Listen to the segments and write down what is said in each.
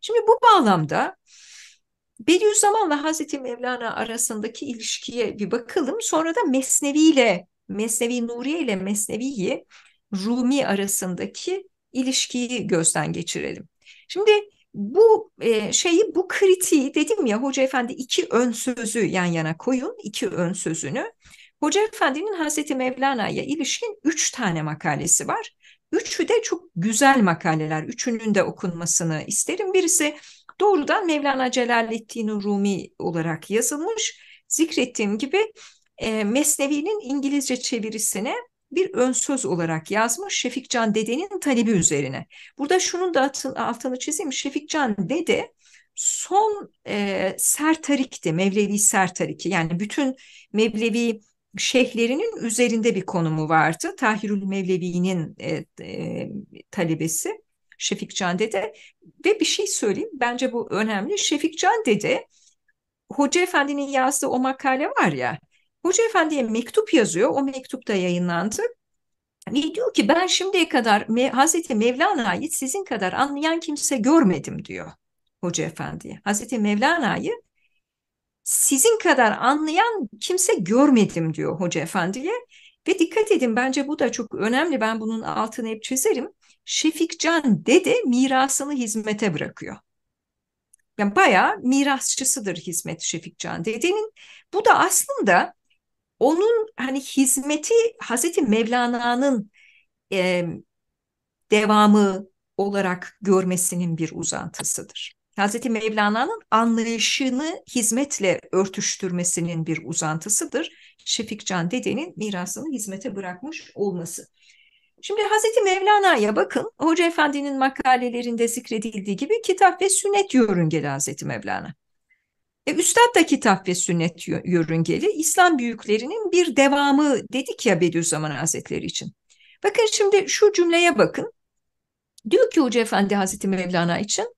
Şimdi bu bağlamda Bediüzzaman'la Hazreti Mevlana arasındaki ilişkiye bir bakalım. Sonra da Mesnevi ile Mesnevi Nuriye ile Mesnevi'yi Rumi arasındaki ilişkiyi gözden geçirelim. Şimdi bu e, şeyi bu kritiği dedim ya Hoca Efendi iki ön sözü yan yana koyun iki ön sözünü. Hoca Efendi'nin Hazreti Mevlana'ya ilişkin üç tane makalesi var. Üçü de çok güzel makaleler. Üçünün de okunmasını isterim. Birisi doğrudan Mevlana Celaleddin Rumi olarak yazılmış. Zikrettiğim gibi e, Mesnevi'nin İngilizce çevirisine bir ön söz olarak yazmış Şefik Can Dede'nin talebi üzerine. Burada şunun da altını çizeyim. Şefik Can Dede son e, Sertarik'ti, Mevlevi Sertarik'i. Yani bütün Mevlevi şeyhlerinin üzerinde bir konumu vardı. Tahirül Mevlevi'nin e, e, talebesi Şefik Can Dede ve bir şey söyleyeyim bence bu önemli. Şefik Can Dede Hoca Efendi'nin yazdığı o makale var ya Hoca Efendi'ye mektup yazıyor. O mektupta yayınlandı. Ve diyor ki ben şimdiye kadar Hazreti Mevlana'yı sizin kadar anlayan kimse görmedim diyor Hoca Efendi'ye. Hazreti Mevlana'yı sizin kadar anlayan kimse görmedim diyor hoca efendiye. Ve dikkat edin bence bu da çok önemli. Ben bunun altını hep çizerim. Şefikcan dede mirasını hizmete bırakıyor. Yani bayağı mirasçısıdır hizmet Şefikcan Can dedenin. Bu da aslında onun hani hizmeti Hazreti Mevlana'nın e, devamı olarak görmesinin bir uzantısıdır. Hazreti Mevlana'nın anlayışını hizmetle örtüştürmesinin bir uzantısıdır. Şefikcan dedenin mirasını hizmete bırakmış olması. Şimdi Hazreti Mevlana'ya bakın. Hoca Efendi'nin makalelerinde zikredildiği gibi kitap ve sünnet yörüngeli Hazreti Mevlana. E, Üstad da kitap ve sünnet yörüngeli. İslam büyüklerinin bir devamı dedik ya Bediüzzaman Hazretleri için. Bakın şimdi şu cümleye bakın. Diyor ki Hoca Efendi Hazreti Mevlana için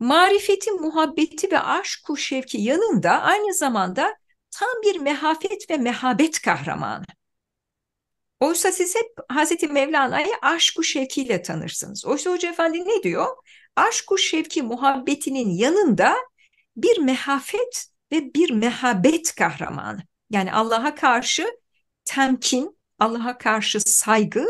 marifeti, muhabbeti ve aşku şevki yanında aynı zamanda tam bir mehafet ve mehabet kahramanı. Oysa siz hep Hazreti Mevlana'yı aşku şevkiyle tanırsınız. Oysa Hoca Efendi ne diyor? Aşku şevki muhabbetinin yanında bir mehafet ve bir mehabet kahramanı. Yani Allah'a karşı temkin, Allah'a karşı saygı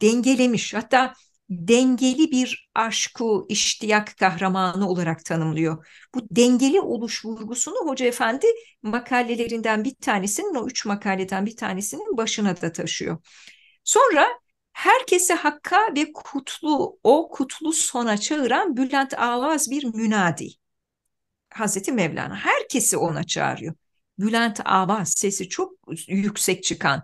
dengelemiş. Hatta dengeli bir aşku iştiyak kahramanı olarak tanımlıyor. Bu dengeli oluş vurgusunu Hoca Efendi makalelerinden bir tanesinin o üç makaleden bir tanesinin başına da taşıyor. Sonra herkese hakka ve kutlu o kutlu sona çağıran Bülent Avaz bir münadi. Hazreti Mevlana herkesi ona çağırıyor. Bülent Avaz sesi çok yüksek çıkan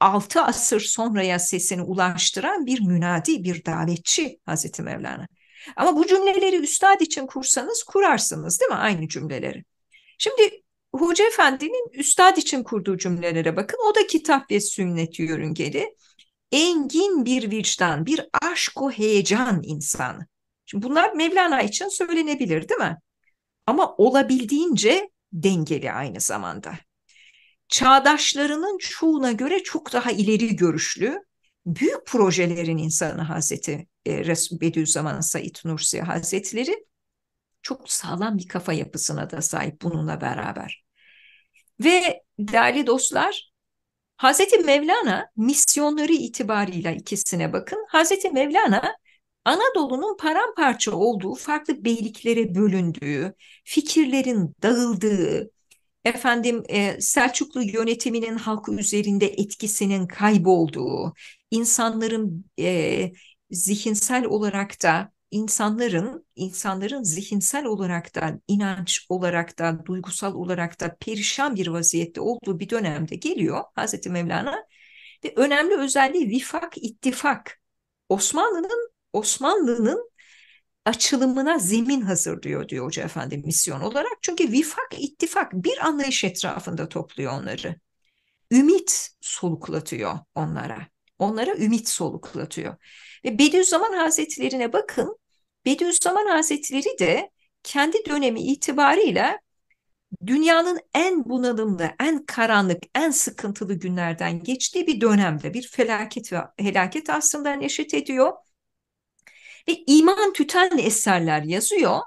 altı asır sonraya sesini ulaştıran bir münadi, bir davetçi Hazreti Mevlana. Ama bu cümleleri üstad için kursanız kurarsınız değil mi aynı cümleleri? Şimdi Hoca Efendi'nin üstad için kurduğu cümlelere bakın. O da kitap ve sünnet yörüngeli. Engin bir vicdan, bir aşk o heyecan insanı. Şimdi bunlar Mevlana için söylenebilir değil mi? Ama olabildiğince dengeli aynı zamanda çağdaşlarının çoğuna göre çok daha ileri görüşlü, büyük projelerin insanı Hazreti e, Bediüzzaman Said Nursi Hazretleri çok sağlam bir kafa yapısına da sahip bununla beraber. Ve değerli dostlar, Hazreti Mevlana misyonları itibarıyla ikisine bakın. Hazreti Mevlana Anadolu'nun paramparça olduğu, farklı beyliklere bölündüğü, fikirlerin dağıldığı, efendim e, Selçuklu yönetiminin halkı üzerinde etkisinin kaybolduğu, insanların e, zihinsel olarak da insanların insanların zihinsel olarak da inanç olarak da duygusal olarak da perişan bir vaziyette olduğu bir dönemde geliyor Hazreti Mevlana ve önemli özelliği vifak ittifak Osmanlı'nın Osmanlı'nın açılımına zemin hazırlıyor diyor Hoca Efendi misyon olarak. Çünkü vifak, ittifak bir anlayış etrafında topluyor onları. Ümit soluklatıyor onlara. Onlara ümit soluklatıyor. Ve Bediüzzaman Hazretleri'ne bakın. Bediüzzaman Hazretleri de kendi dönemi itibarıyla dünyanın en bunalımlı, en karanlık, en sıkıntılı günlerden geçtiği bir dönemde bir felaket ve helaket aslında neşet ediyor ve iman tüten eserler yazıyor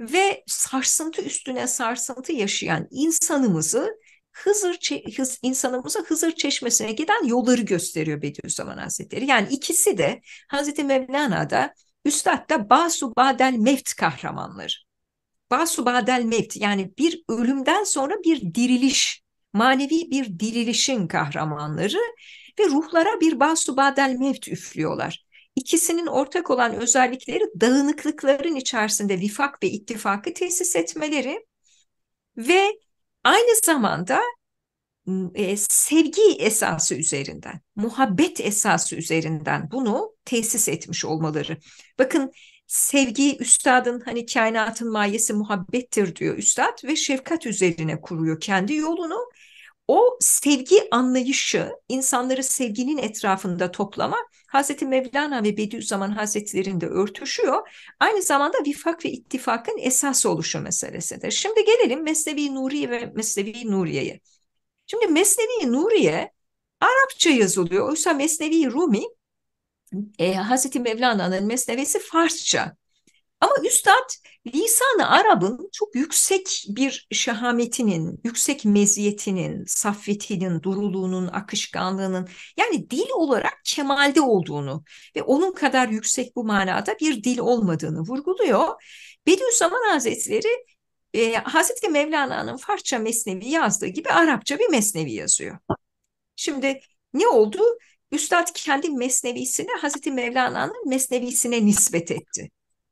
ve sarsıntı üstüne sarsıntı yaşayan insanımızı Hızır hız, insanımıza Hızır Çeşmesi'ne giden yolları gösteriyor Bediüzzaman Hazretleri. Yani ikisi de Hazreti Mevlana'da Üstad da Basu Badel Mevt kahramanları. Basu Badel Mevt yani bir ölümden sonra bir diriliş, manevi bir dirilişin kahramanları ve ruhlara bir Basu Badel Mevt üflüyorlar. İkisinin ortak olan özellikleri dağınıklıkların içerisinde vifak ve ittifakı tesis etmeleri ve aynı zamanda e, sevgi esası üzerinden, muhabbet esası üzerinden bunu tesis etmiş olmaları. Bakın sevgi üstadın hani kainatın mayesi muhabbettir diyor üstad ve şefkat üzerine kuruyor kendi yolunu o sevgi anlayışı, insanları sevginin etrafında toplama Hazreti Mevlana ve Bediüzzaman Hazretleri'nde örtüşüyor. Aynı zamanda vifak ve ittifakın esas oluşu meselesidir. Şimdi gelelim Mesnevi Nuriye ve Mesnevi Nuriye'ye. Şimdi Mesnevi Nuriye Arapça yazılıyor. Oysa Mesnevi Rumi, e, Hazreti Mevlana'nın Mesnevisi Farsça ama Üstad lisanı Arap'ın çok yüksek bir şahametinin, yüksek meziyetinin, saffetinin, duruluğunun, akışkanlığının yani dil olarak kemalde olduğunu ve onun kadar yüksek bu manada bir dil olmadığını vurguluyor. Bediüzzaman Hazretleri e, Hazreti Mevlana'nın Farsça mesnevi yazdığı gibi Arapça bir mesnevi yazıyor. Şimdi ne oldu? Üstad kendi mesnevisini Hazreti Mevlana'nın mesnevisine nispet etti.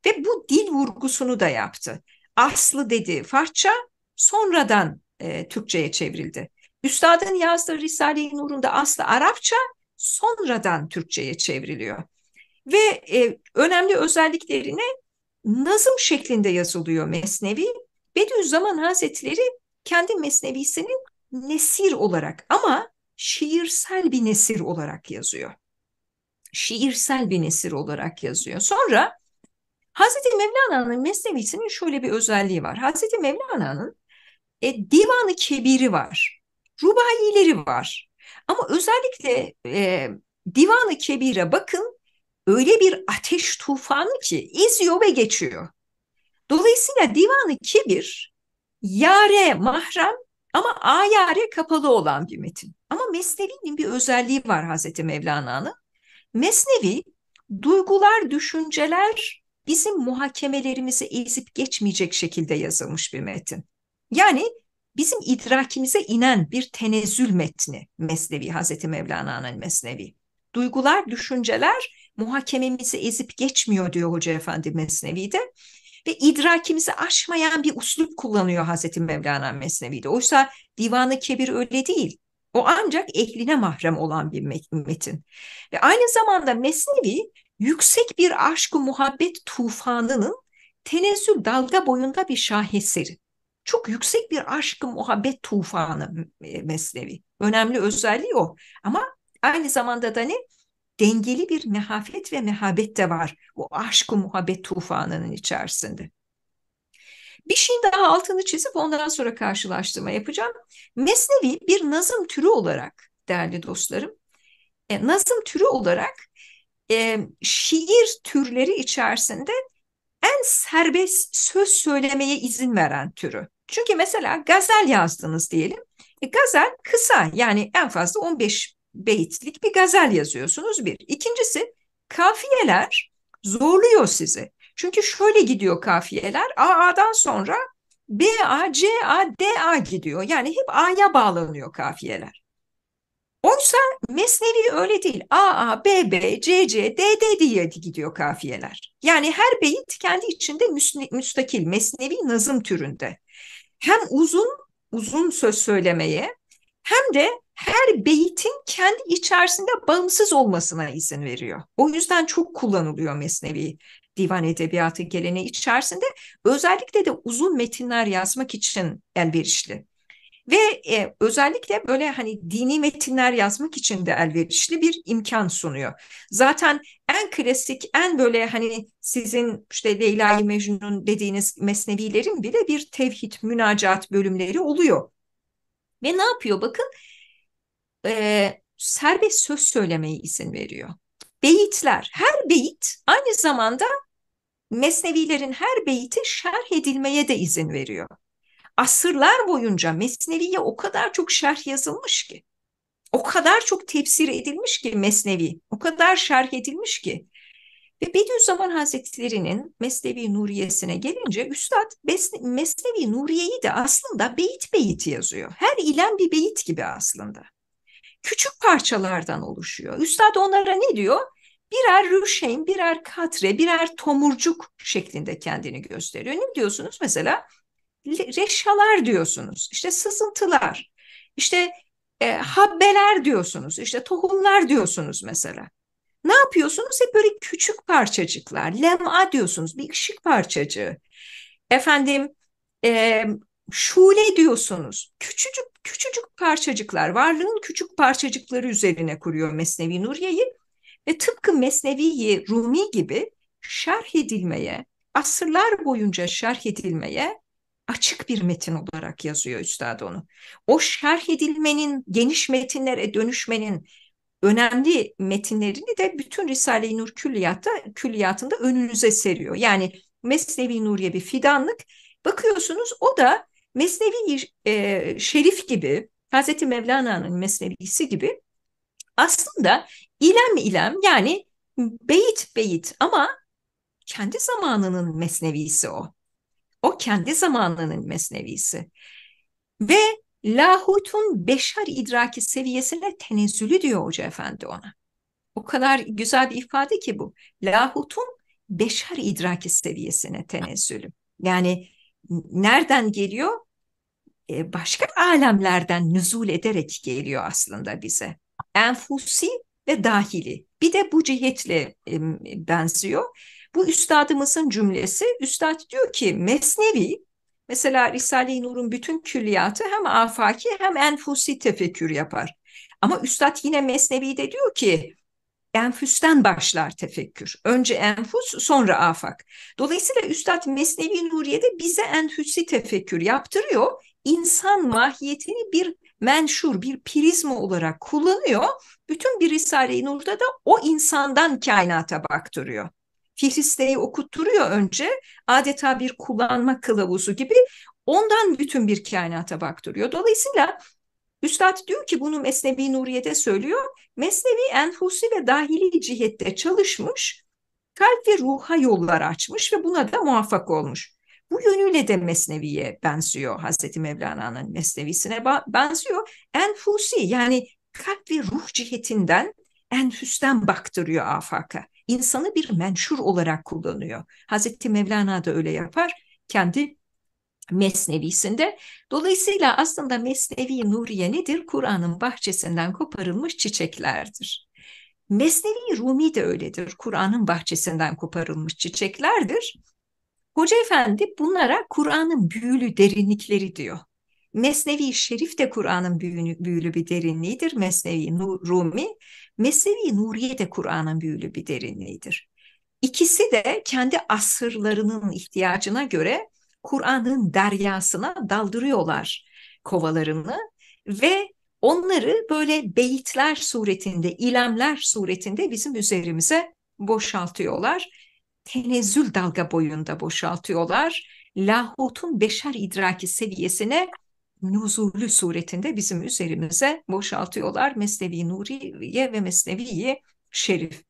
Ve bu dil vurgusunu da yaptı. Aslı dedi Farsça sonradan e, Türkçe'ye çevrildi. Üstadın yazdığı Risale-i Nur'unda aslı Arapça sonradan Türkçe'ye çevriliyor. Ve e, önemli özelliklerine nazım şeklinde yazılıyor Mesnevi. Bediüzzaman Hazretleri kendi Mesnevisinin nesir olarak ama şiirsel bir nesir olarak yazıyor. Şiirsel bir nesir olarak yazıyor. Sonra Hazreti Mevlana'nın Mesnevisi'nin şöyle bir özelliği var. Hazreti Mevlana'nın e, divanı kebiri var. rubayileri var. Ama özellikle e, divanı kebire bakın öyle bir ateş tufanı ki izliyor ve geçiyor. Dolayısıyla divanı kebir yare mahrem ama ayare kapalı olan bir metin. Ama Mesnevi'nin bir özelliği var Hazreti Mevlana'nın. Mesnevi duygular, düşünceler bizim muhakemelerimizi ezip geçmeyecek şekilde yazılmış bir metin. Yani bizim idrakimize inen bir tenezül metni Mesnevi, Hazreti Mevlana'nın Mesnevi. Duygular, düşünceler muhakememizi ezip geçmiyor diyor Hoca Efendi Mesnevi'de ve idrakimizi aşmayan bir uslup kullanıyor Hazreti Mevlana Mesnevi'de. Oysa Divanı Kebir öyle değil. O ancak ehline mahrem olan bir metin. Ve aynı zamanda Mesnevi yüksek bir aşk muhabbet tufanının tenezzül dalga boyunda bir şaheseri. Çok yüksek bir aşk muhabbet tufanı e, mesnevi. Önemli özelliği o. Ama aynı zamanda da ne? Dengeli bir mehafet ve mehabet de var bu aşk muhabbet tufanının içerisinde. Bir şey daha altını çizip ondan sonra karşılaştırma yapacağım. Mesnevi bir nazım türü olarak değerli dostlarım, e, nazım türü olarak e, şiir türleri içerisinde en serbest söz söylemeye izin veren türü. Çünkü mesela gazel yazdınız diyelim. E, gazel kısa yani en fazla 15 beyitlik bir gazel yazıyorsunuz bir. İkincisi kafiyeler zorluyor sizi. Çünkü şöyle gidiyor kafiyeler. AA'dan sonra B, A, C, A, D, A gidiyor. Yani hep A'ya bağlanıyor kafiyeler. Oysa Mesnevi öyle değil. A, A, B, B, C, C, D, D diye gidiyor kafiyeler. Yani her beyit kendi içinde müstakil, mesnevi nazım türünde. Hem uzun, uzun söz söylemeye hem de her beyitin kendi içerisinde bağımsız olmasına izin veriyor. O yüzden çok kullanılıyor Mesnevi divan edebiyatı geleneği içerisinde. Özellikle de uzun metinler yazmak için elverişli. Ve e, özellikle böyle hani dini metinler yazmak için de elverişli bir imkan sunuyor. Zaten en klasik, en böyle hani sizin işte Leyla-i Mecnun dediğiniz mesnevilerin bile bir tevhid, münacat bölümleri oluyor. Ve ne yapıyor bakın? E, serbest söz söylemeye izin veriyor. Beyitler, her beyit aynı zamanda mesnevilerin her beyti şerh edilmeye de izin veriyor asırlar boyunca Mesnevi'ye o kadar çok şerh yazılmış ki. O kadar çok tefsir edilmiş ki Mesnevi. O kadar şerh edilmiş ki. Ve Bediüzzaman Hazretleri'nin Mesnevi Nuriye'sine gelince Üstad Mesnevi Nuriye'yi de aslında beyit beyit yazıyor. Her ilen bir beyit gibi aslında. Küçük parçalardan oluşuyor. Üstad onlara ne diyor? Birer rüşeyn, birer katre, birer tomurcuk şeklinde kendini gösteriyor. Ne diyorsunuz? Mesela reşhalar diyorsunuz, işte sızıntılar, işte e, habbeler diyorsunuz, işte tohumlar diyorsunuz mesela. Ne yapıyorsunuz? Hep böyle küçük parçacıklar, lem'a diyorsunuz, bir ışık parçacığı. Efendim, e, şule diyorsunuz. Küçücük küçücük parçacıklar, varlığın küçük parçacıkları üzerine kuruyor Mesnevi Nuriye'yi. Ve tıpkı Mesnevi'yi Rumi gibi şerh edilmeye, asırlar boyunca şerh edilmeye açık bir metin olarak yazıyor üstad onu. O şerh edilmenin, geniş metinlere dönüşmenin önemli metinlerini de bütün Risale-i Nur külliyatta, külliyatında önünüze seriyor. Yani Mesnevi Nuriye bir fidanlık. Bakıyorsunuz o da Mesnevi e, Şerif gibi, Hazreti Mevlana'nın Mesnevisi gibi aslında ilem ilem yani beyit beyit ama kendi zamanının mesnevisi o. O kendi zamanının mesnevisi. Ve Lahut'un beşer idraki seviyesine tenezzülü diyor Hoca Efendi ona. O kadar güzel bir ifade ki bu. Lahut'un beşer idraki seviyesine tenezzülü. Yani nereden geliyor? E, başka alemlerden nüzul ederek geliyor aslında bize. Enfusi ve dahili. Bir de bu cihetle benziyor bu üstadımızın cümlesi. Üstad diyor ki Mesnevi mesela Risale-i Nur'un bütün külliyatı hem afaki hem enfusi tefekkür yapar. Ama Üstad yine Mesnevi de diyor ki enfüsten başlar tefekkür. Önce enfus sonra afak. Dolayısıyla Üstad Mesnevi Nuriye'de bize enfüsi tefekkür yaptırıyor. İnsan mahiyetini bir menşur, bir prizma olarak kullanıyor. Bütün bir Risale-i Nur'da da o insandan kainata baktırıyor. Fihriste'yi okutturuyor önce adeta bir kullanma kılavuzu gibi ondan bütün bir kainata baktırıyor. Dolayısıyla Üstad diyor ki bunu Mesnevi Nuriye'de söylüyor. Mesnevi enfusi ve dahili cihette çalışmış, kalp ve ruha yollar açmış ve buna da muvaffak olmuş. Bu yönüyle de Mesnevi'ye benziyor Hazreti Mevlana'nın Mesnevisine benziyor. Enfusi yani kalp ve ruh cihetinden enfüsten baktırıyor afaka insanı bir menşur olarak kullanıyor. Hazreti Mevlana da öyle yapar kendi Mesnevisinde. Dolayısıyla aslında Mesnevi Nuriye nedir? Kur'an'ın bahçesinden koparılmış çiçeklerdir. Mesnevi Rumi de öyledir. Kur'an'ın bahçesinden koparılmış çiçeklerdir. Hoca Efendi bunlara Kur'an'ın büyülü derinlikleri diyor. Mesnevi Şerif de Kur'an'ın büyülü, büyülü bir derinliğidir. Mesnevi Rumi Mesnevi Nuriye de Kur'an'ın büyülü bir derinliğidir. İkisi de kendi asırlarının ihtiyacına göre Kur'an'ın deryasına daldırıyorlar kovalarını ve onları böyle beyitler suretinde, ilemler suretinde bizim üzerimize boşaltıyorlar. Tenezzül dalga boyunda boşaltıyorlar. Lahut'un beşer idraki seviyesine nuzulü suretinde bizim üzerimize boşaltıyorlar. Mesnevi Nuriye ve Mesnevi Şerif.